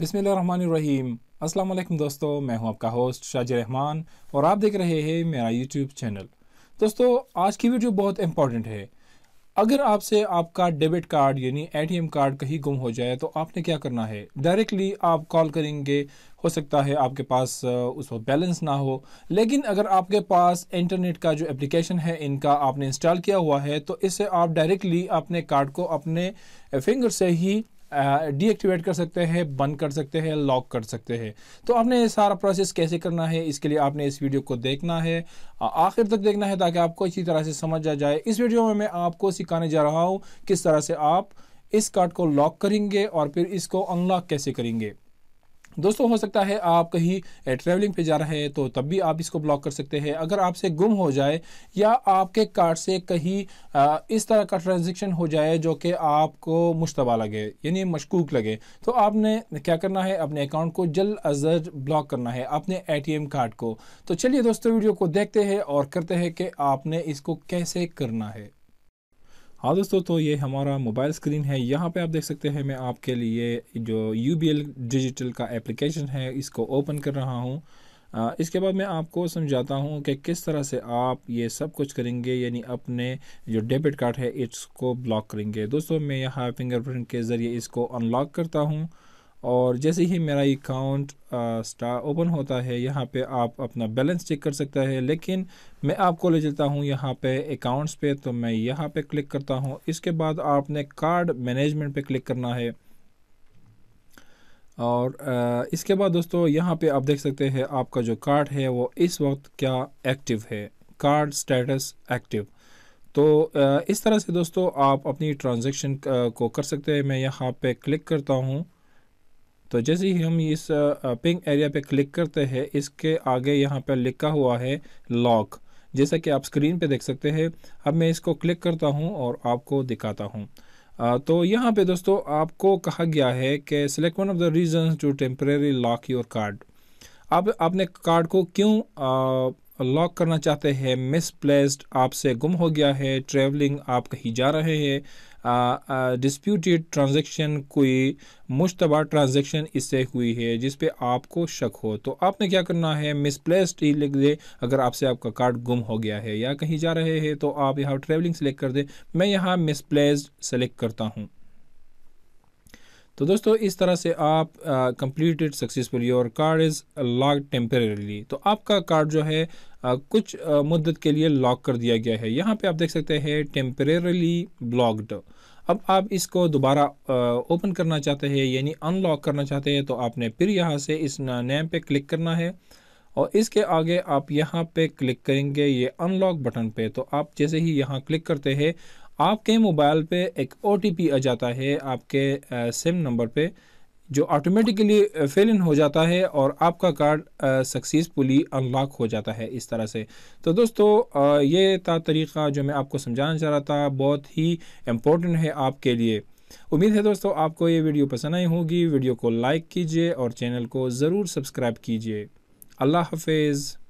रहीम अस्सलाम वालेकुम दोस्तों मैं हूं आपका होस्ट शाज रहमान और आप देख रहे हैं मेरा यूट्यूब चैनल दोस्तों आज की वीडियो बहुत इंपॉर्टेंट है अगर आपसे आपका डेबिट कार्ड यानी एटीएम कार्ड कहीं गुम हो जाए तो आपने क्या करना है डायरेक्टली आप कॉल करेंगे हो सकता है आपके पास उस वक्त बैलेंस ना हो लेकिन अगर आपके पास इंटरनेट का जो एप्लीकेशन है इनका आपने इंस्टॉल किया हुआ है तो इससे आप डायरेक्टली अपने कार्ड को अपने फिंगर से ही डीएक्टिवेट कर सकते हैं बंद कर सकते हैं लॉक कर सकते हैं तो आपने ये सारा प्रोसेस कैसे करना है इसके लिए आपने इस वीडियो को देखना है आखिर तक देखना है ताकि आपको अच्छी तरह से समझ आ जाए इस वीडियो में मैं आपको सिखाने जा रहा हूँ किस तरह से आप इस कार्ड को लॉक करेंगे और फिर इसको अनलॉक कैसे करेंगे दोस्तों हो सकता है आप कहीं ट्रैवलिंग पे जा रहे हैं तो तब भी आप इसको ब्लॉक कर सकते हैं अगर आपसे गुम हो जाए या आपके कार्ड से कहीं इस तरह का ट्रांजेक्शन हो जाए जो कि आपको मुशतबा लगे यानी मशकूक लगे तो आपने क्या करना है अपने अकाउंट को जल्द अज ब्लॉक करना है अपने ए कार्ड को तो चलिए दोस्तों वीडियो को देखते हैं और करते हैं कि आपने इसको कैसे करना है हाँ दोस्तों तो ये हमारा मोबाइल स्क्रीन है यहाँ पे आप देख सकते हैं मैं आपके लिए जो यू डिजिटल का एप्लीकेशन है इसको ओपन कर रहा हूँ इसके बाद मैं आपको समझाता हूँ कि किस तरह से आप ये सब कुछ करेंगे यानी अपने जो डेबिट कार्ड है इसको ब्लॉक करेंगे दोस्तों मैं यहाँ फिंगरप्रिंट के ज़रिए इसको अनलॉक करता हूँ और जैसे ही मेरा अकाउंट स्टार ओपन होता है यहाँ पे आप अपना बैलेंस चेक कर सकता है लेकिन मैं आपको ले चलता हूँ यहाँ पे अकाउंट्स पे तो मैं यहाँ पे क्लिक करता हूँ इसके बाद आपने कार्ड मैनेजमेंट पे क्लिक करना है और इसके बाद दोस्तों यहाँ पे आप देख सकते हैं आपका जो कार्ड है वो इस वक्त क्या एक्टिव है कार्ड स्टेटस एक्टिव तो इस तरह से दोस्तों आप अपनी ट्रांजेक्शन को कर सकते हैं मैं यहाँ पे क्लिक करता हूँ तो जैसे ही हम इस पिंक एरिया पे क्लिक करते हैं इसके आगे यहाँ पर लिखा हुआ है लॉक जैसा कि आप स्क्रीन पे देख सकते हैं अब मैं इसको क्लिक करता हूँ और आपको दिखाता हूँ तो यहाँ पे दोस्तों आपको कहा गया है कि select one of the reason to temporary lock your card अब आपने कार्ड को क्यों लॉक करना चाहते हैं मिसप्लेस्ड आपसे गुम हो गया है ट्रैवलिंग आप कहीं जा रहे हैं डिस्प्यूटेड ट्रांजेक्शन कोई मुशतबा ट्रांजेक्शन इससे हुई है जिस पे आपको शक हो तो आपने क्या करना है मिसप्लेस्ड ही लिख दे अगर आपसे आपका कार्ड गुम हो गया है या कहीं जा रहे हैं तो आप यहाँ ट्रेवलिंग सेलेक्ट कर दें मैं यहाँ मिसप्लेस्ड सेलेक्ट करता हूँ तो दोस्तों इस तरह से आप कंप्लीटेड सक्सेसफुली और कार्ड इज़ लॉक टेम्परेली तो आपका कार्ड जो है आ, कुछ मुद्दत के लिए लॉक कर दिया गया है यहाँ पे आप देख सकते हैं टेम्परेली ब्लॉक्ड अब आप इसको दोबारा ओपन करना चाहते हैं यानी अनलॉक करना चाहते हैं तो आपने फिर यहाँ से इस नेम पे क्लिक करना है और इसके आगे आप यहाँ पे क्लिक करेंगे ये अनलॉक बटन पे तो आप जैसे ही यहाँ क्लिक करते हैं आपके मोबाइल पे एक ओ आ जाता है आपके सिम नंबर पे जो ऑटोमेटिकली फिल इन हो जाता है और आपका कार्ड सक्सेसफुली अनलॉक हो जाता है इस तरह से तो दोस्तों ये था तरीका जो मैं आपको समझाना चाह रहा था बहुत ही इम्पोर्टेंट है आपके लिए उम्मीद है दोस्तों आपको ये वीडियो पसंद आई होगी वीडियो को लाइक कीजिए और चैनल को ज़रूर सब्सक्राइब कीजिए अल्लाह हाफिज़